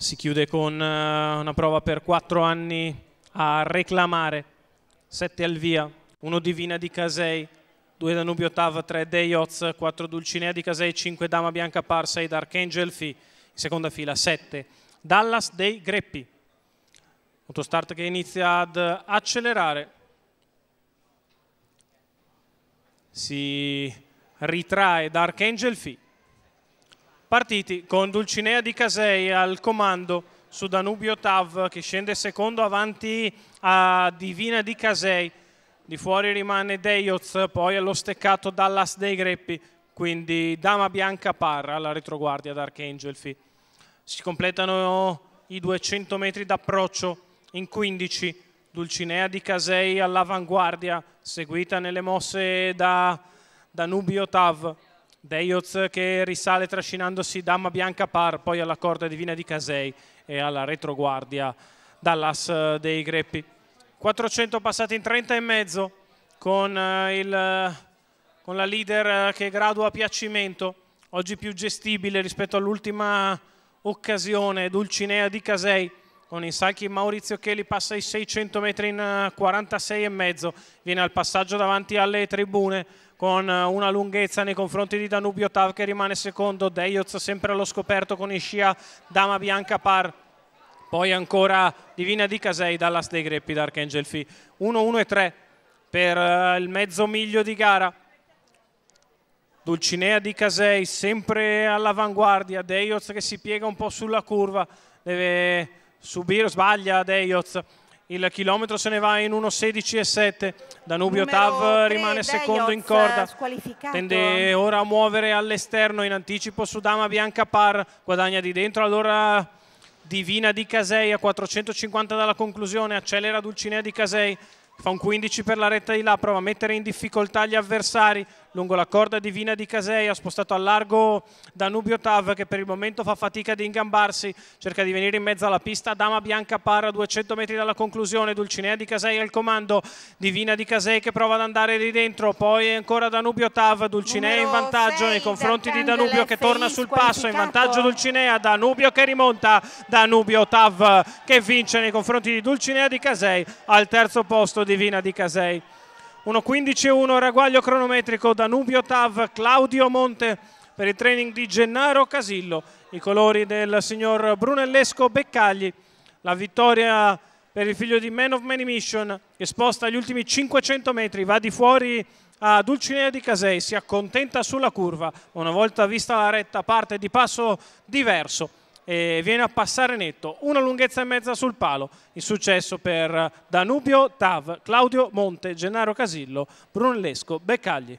si chiude con eh, una prova per quattro anni a reclamare, Sette al via, 1 Divina di Casei, due Danubio Ottava, 3 Deioz, quattro Dulcinea di Casei, cinque Dama Bianca Par, Dark Angel Fi, in seconda fila sette. Dallas dei Greppi. Autostart che inizia ad accelerare. Si ritrae Dark Angel Fi partiti con Dulcinea di Casei al comando su Danubio Tav che scende secondo avanti a Divina di Casei di fuori rimane Deioz poi allo steccato Dallas dei Greppi quindi Dama Bianca Parra alla retroguardia ad Archangel Fee. si completano i 200 metri d'approccio in 15 Dulcinea di Casei all'avanguardia seguita nelle mosse da Danubio Tav Deioz che risale trascinandosi Damma Bianca Par, poi alla corda divina di Casei e alla retroguardia dall'as eh, dei Greppi. 400 passati in 30 e mezzo con, eh, il, eh, con la leader che gradua a piacimento, oggi più gestibile rispetto all'ultima occasione, Dulcinea di Casei con i salchi Maurizio Cheli passa i 600 metri in 46 eh, e mezzo, viene al passaggio davanti alle tribune con eh, una lunghezza nei confronti di Danubio Tav che rimane secondo, Deioz sempre allo scoperto con in scia Dama Bianca Par poi ancora Divina di Casei dall'As dei Greppi da Archangel Fi 1-1 e 3 per eh, il mezzo miglio di gara Dulcinea di Casei sempre all'avanguardia Deioz che si piega un po' sulla curva deve Subir sbaglia Deioz. Il chilometro se ne va in 1.16.7. Danubio Numero Tav rimane secondo in corda. Tende ora a muovere all'esterno in anticipo su Dama Bianca Par. Guadagna di dentro allora Divina di Casei a 450 dalla conclusione. Accelera Dulcinea di Casei. Fa un 15 per la retta di là, prova a mettere in difficoltà gli avversari lungo la corda divina di Casei, ha spostato a largo Danubio Tav che per il momento fa fatica ad ingambarsi, cerca di venire in mezzo alla pista, Dama Bianca Parra 200 metri dalla conclusione, Dulcinea di Casei al comando, divina di Casei che prova ad andare lì dentro, poi ancora Danubio Tav, Dulcinea in vantaggio nei confronti di Danubio che torna sul passo, in vantaggio Dulcinea, Danubio che rimonta, Danubio Tav che vince nei confronti di Dulcinea di Casei al terzo posto divina di Casei. 1.15-1 ragguaglio cronometrico Danubio Tav, Claudio Monte per il training di Gennaro Casillo, i colori del signor Brunellesco Beccagli, la vittoria per il figlio di Man of Many Mission che sposta gli ultimi 500 metri, va di fuori a Dulcinea di Casei, si accontenta sulla curva, una volta vista la retta parte di passo diverso e viene a passare netto, una lunghezza e mezza sul palo, il successo per Danubio, Tav, Claudio Monte, Gennaro Casillo, Brunellesco, Beccagli.